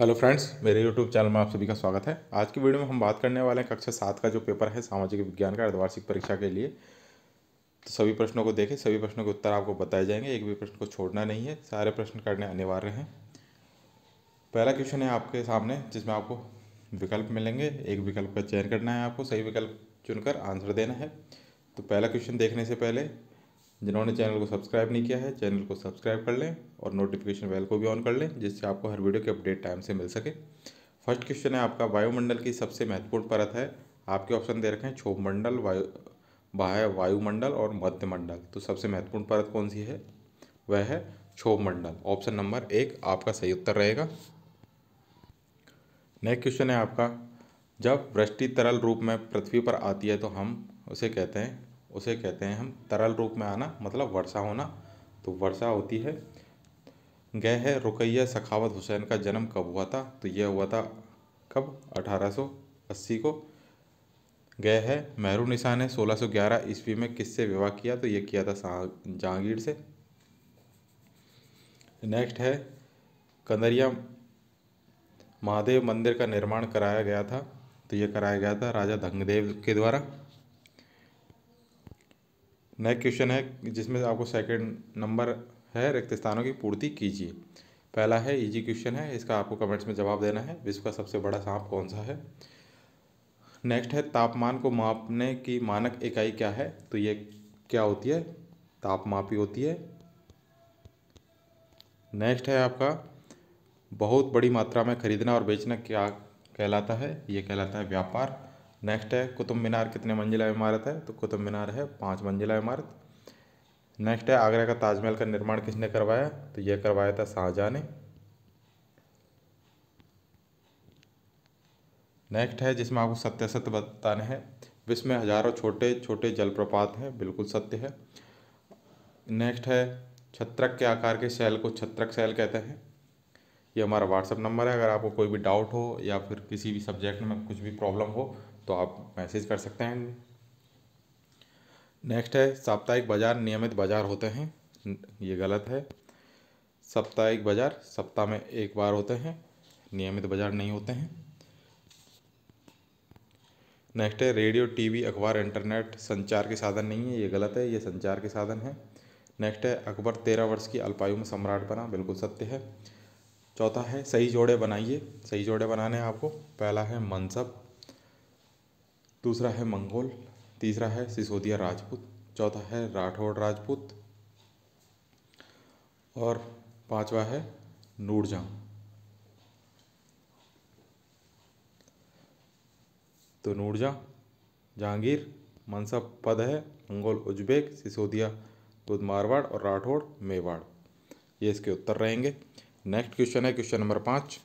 hello friends मेरे YouTube channel में आप सभी का स्वागत है आज की वीडियो में हम बात करने वाले हैं कक्षा सात का जो पेपर है सामाजिक विज्ञान का अर्धवार्षिक परीक्षा के लिए तो सभी प्रश्नों को देखें सभी प्रश्नों के उत्तर आपको बताए जाएंगे एक भी प्रश्न को छोड़ना नहीं है सारे प्रश्न करने अनिवार्य हैं पहला क्वेश्चन है आपके सामने जिसमें आपको विकल्प मिलेंगे एक विकल्प का चयन करना है आपको सही विकल्प चुनकर आंसर देना है तो पहला क्वेश्चन देखने से पहले जिन्होंने चैनल को सब्सक्राइब नहीं किया है चैनल को सब्सक्राइब कर लें और नोटिफिकेशन बेल को भी ऑन कर लें जिससे आपको हर वीडियो के अपडेट टाइम से मिल सके फर्स्ट क्वेश्चन है आपका वायुमंडल की सबसे महत्वपूर्ण परत है आपके ऑप्शन दे रखे हैं मंडल वायु बाह्य वायुमंडल और मध्यमंडल तो सबसे महत्वपूर्ण परत कौन सी है वह है मंडल ऑप्शन नंबर एक आपका सही उत्तर रहेगा नेक्स्ट क्वेश्चन है आपका जब वृष्टि तरल रूप में पृथ्वी पर आती है तो हम उसे कहते हैं उसे कहते हैं हम तरल रूप में आना मतलब वर्षा होना तो वर्षा होती है गए है रुकैया सखावत हुसैन का जन्म कब हुआ था तो यह हुआ था कब 1880 को गए है मेहरू निशा ने 1611 ईस्वी में किससे विवाह किया तो यह किया था जहांगीर से नेक्स्ट है कंदरिया महादेव मंदिर का निर्माण कराया गया था तो यह कराया गया था राजा धंगदेव के द्वारा नेक्स्ट क्वेश्चन है जिसमें आपको सेकंड नंबर है रिक्त स्थानों की पूर्ति कीजिए पहला है इजी क्वेश्चन है इसका आपको कमेंट्स में जवाब देना है विश्व का सबसे बड़ा सांप कौन सा है नेक्स्ट है तापमान को मापने की मानक इकाई क्या है तो ये क्या होती है तापमापी होती है नेक्स्ट है आपका बहुत बड़ी मात्रा में खरीदना और बेचना क्या कहलाता है ये कहलाता है व्यापार नेक्स्ट है कुतुब मीनार कितने मंजिला इमारत है तो कुतुब मीनार है पाँच मंजिला इमारत नेक्स्ट है आगरा का ताजमहल का निर्माण किसने करवाया तो यह करवाया था शाहजहाँ ने नेक्स्ट है जिसमें आपको सत्य सत्य बताने हैं विश्व में हजारों छोटे छोटे जलप्रपात हैं बिल्कुल सत्य है नेक्स्ट है छत्रक के आकार के शैल को छत्रक शैल कहते हैं ये हमारा व्हाट्सअप नंबर है अगर आपको कोई भी डाउट हो या फिर किसी भी सब्जेक्ट में कुछ भी प्रॉब्लम हो तो आप मैसेज कर सकते हैं नेक्स्ट है साप्ताहिक बाज़ार नियमित बाज़ार होते हैं ये गलत है साप्ताहिक बाज़ार सप्ताह में एक बार होते हैं नियमित बाज़ार नहीं होते हैं नेक्स्ट है रेडियो टीवी अखबार इंटरनेट संचार के साधन नहीं है ये गलत है ये संचार के साधन है नेक्स्ट है अकबर तेरह वर्ष की अल्पायु में सम्राट बना बिल्कुल सत्य है चौथा है सही जोड़े बनाइए सही जोड़े बनाने हैं आपको पहला है मनसब दूसरा है मंगोल तीसरा है सिसोदिया राजपूत चौथा है राठौड़ राजपूत और पांचवा है नूरजहां तो नूरजहां जहांगीर मनसब पद है मंगोल उज्बेक सिसोदिया दूध मारवाड़ और राठौड़ मेवाड़ ये इसके उत्तर रहेंगे नेक्स्ट क्वेश्चन है क्वेश्चन नंबर पाँच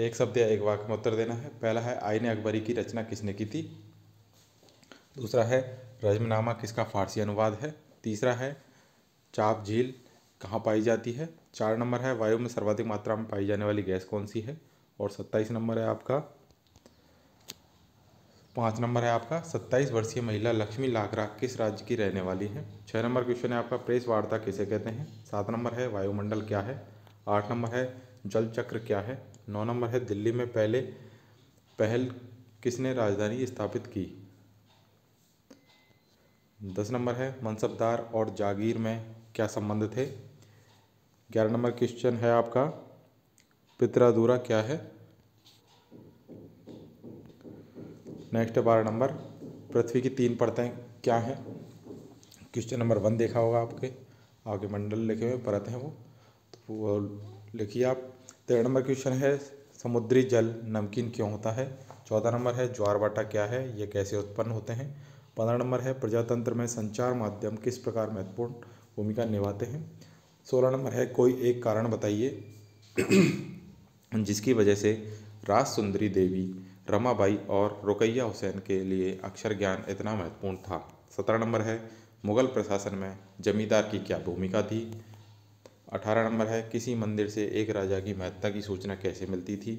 एक शब्द या एक वाक्य में उत्तर देना है पहला है आईने अकबरी की रचना किसने की थी दूसरा है रजमनामा किसका फारसी अनुवाद है तीसरा है चाप झील कहाँ पाई जाती है चार नंबर है वायु में सर्वाधिक मात्रा में पाई जाने वाली गैस कौन सी है और सत्ताईस नंबर है आपका पाँच नंबर है आपका सत्ताईस वर्षीय महिला लक्ष्मी लाकरा किस राज्य की रहने वाली है छः नंबर क्वेश्चन है आपका प्रेस वार्ता किसे कहते हैं सात नंबर है वायुमंडल क्या है आठ नंबर है जल चक्र क्या है नौ नंबर है दिल्ली में पहले पहल किसने राजधानी स्थापित की दस नंबर है मनसबदार और जागीर में क्या संबंध थे ग्यारह नंबर क्वेश्चन है आपका पितराधूरा क्या है नेक्स्ट है बारह नंबर पृथ्वी की तीन परतें क्या हैं क्वेश्चन नंबर वन देखा होगा आपके आगे मंडल लिखे हुए परत हैं वो तो वो लिखिए आप तेरह नंबर क्वेश्चन है समुद्री जल नमकीन क्यों होता है चौदह नंबर है ज्वार बाटा क्या है ये कैसे उत्पन्न होते हैं पंद्रह नंबर है प्रजातंत्र में संचार माध्यम किस प्रकार महत्वपूर्ण भूमिका निभाते हैं सोलह नंबर है कोई एक कारण बताइए जिसकी वजह से राज सुंदरी देवी रमाबाई और रुकैया हुसैन के लिए अक्षर ज्ञान इतना महत्वपूर्ण था सत्रह नंबर है मुगल प्रशासन में जमींदार की क्या भूमिका थी अठारह नंबर है किसी मंदिर से एक राजा की महत्ता की सूचना कैसे मिलती थी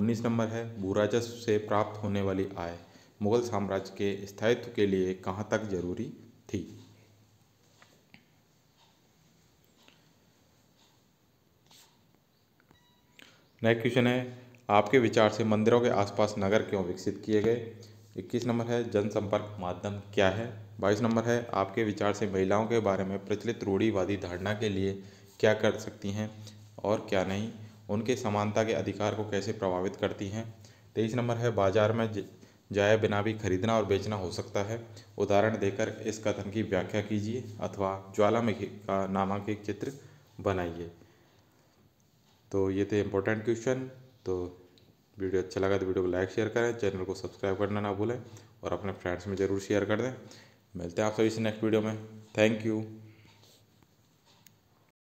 उन्नीस नंबर है राजस्व से प्राप्त होने वाली आय मुगल साम्राज्य के स्थायित्व के लिए कहाँ तक जरूरी थी नेक्स्ट क्वेश्चन है आपके विचार से मंदिरों के आसपास नगर क्यों विकसित किए गए इक्कीस नंबर है जनसंपर्क माध्यम क्या है बाईस नंबर है आपके विचार से महिलाओं के बारे में प्रचलित रूढ़ीवादी धारणा के लिए क्या कर सकती हैं और क्या नहीं उनके समानता के अधिकार को कैसे प्रभावित करती हैं तेईस नंबर है बाजार में जाए बिना भी खरीदना और बेचना हो सकता है उदाहरण देकर इस कथन की व्याख्या कीजिए अथवा ज्वालामुखी का नामक एक चित्र बनाइए तो ये थे इंपॉर्टेंट क्वेश्चन तो वीडियो अच्छा लगा तो वीडियो को लाइक शेयर करें चैनल को सब्सक्राइब करना ना भूलें और अपने फ्रेंड्स में ज़रूर शेयर कर दें मिलते हैं आप सभी से नेक्स्ट वीडियो में थैंक यू